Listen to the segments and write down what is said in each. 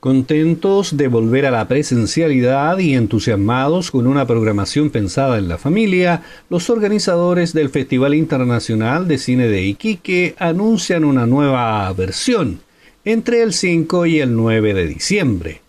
Contentos de volver a la presencialidad y entusiasmados con una programación pensada en la familia, los organizadores del Festival Internacional de Cine de Iquique anuncian una nueva versión entre el 5 y el 9 de diciembre.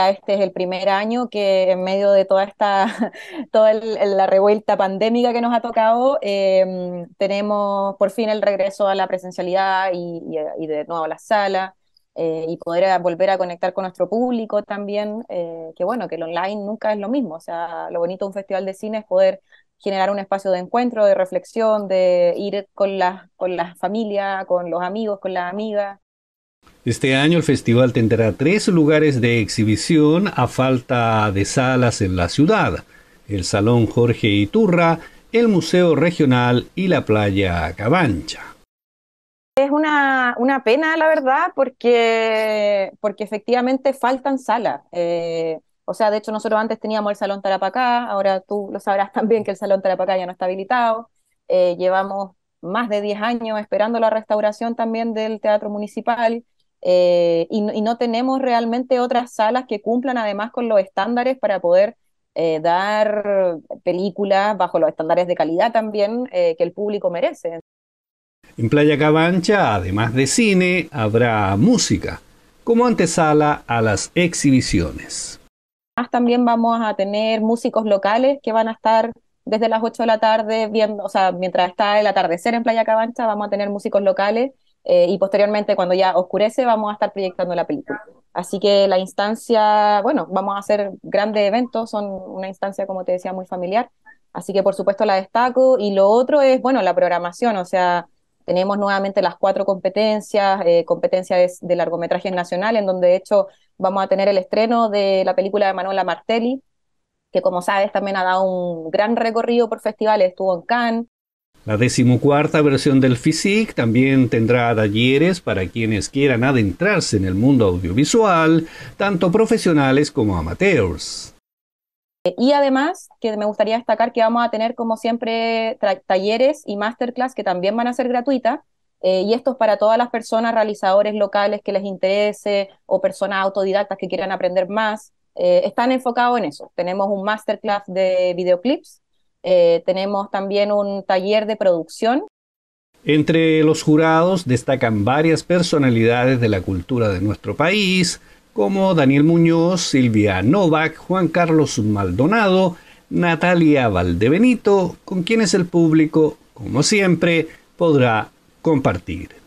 Este es el primer año que en medio de toda esta, toda la revuelta pandémica que nos ha tocado, em, tenemos por fin el regreso a la presencialidad y, y de nuevo a la sala. Eh, y poder eh, volver a conectar con nuestro público también, eh, que bueno, que el online nunca es lo mismo, o sea, lo bonito de un festival de cine es poder generar un espacio de encuentro, de reflexión, de ir con la, con la familia, con los amigos, con las amigas. Este año el festival tendrá tres lugares de exhibición a falta de salas en la ciudad, el Salón Jorge Iturra, el Museo Regional y la Playa Cabancha es una, una, pena, la verdad, porque, porque efectivamente faltan salas. Eh, o sea, de hecho, nosotros antes teníamos el Salón Tarapacá, ahora tú lo sabrás también que el Salón Tarapacá ya no está habilitado. Eh, llevamos más de 10 años esperando la restauración también del Teatro Municipal eh, y, no tenemos realmente otras salas que cumplan además con los estándares para poder dar películas bajo los estándares de calidad también que el público merece. En Playa Cabancha, además de cine, habrá música, como antesala a las exhibiciones. También vamos a tener músicos locales que van a estar desde las 8 de la tarde, viendo o sea, mientras está el atardecer en Playa Cabancha, vamos a tener músicos locales eh, y posteriormente cuando ya oscurece vamos a estar proyectando la película. Así que la instancia, bueno, vamos a hacer grandes eventos, son una instancia, como te decía, muy familiar. Así que por supuesto la destaco y lo otro es, bueno, la programación, o sea, tenemos nuevamente las cuatro competencias, eh, competencias de, largometraje nacional, en donde de hecho vamos a tener el estreno de la película de Manuela Martelli, que como sabes también ha dado un gran recorrido por festivales, estuvo en Cannes, la decimocuarta versión del FISIC también tendrá talleres para quienes quieran adentrarse en el mundo audiovisual, tanto profesionales como amateurs. Eh, y además, que me gustaría destacar que vamos a tener, como siempre, talleres y masterclass que también van a ser gratuitas. Eh, y esto es para todas las personas, realizadores locales que les interese o personas autodidactas que quieran aprender más. Eh, están enfocados en eso. Tenemos un masterclass de videoclips, tenemos también un taller de producción. Entre los jurados destacan varias personalidades de la cultura de nuestro país, como Daniel Muñoz, Silvia Novak, Juan Carlos Maldonado, Natalia Valdebenito, con quienes el público, como siempre, podrá compartir.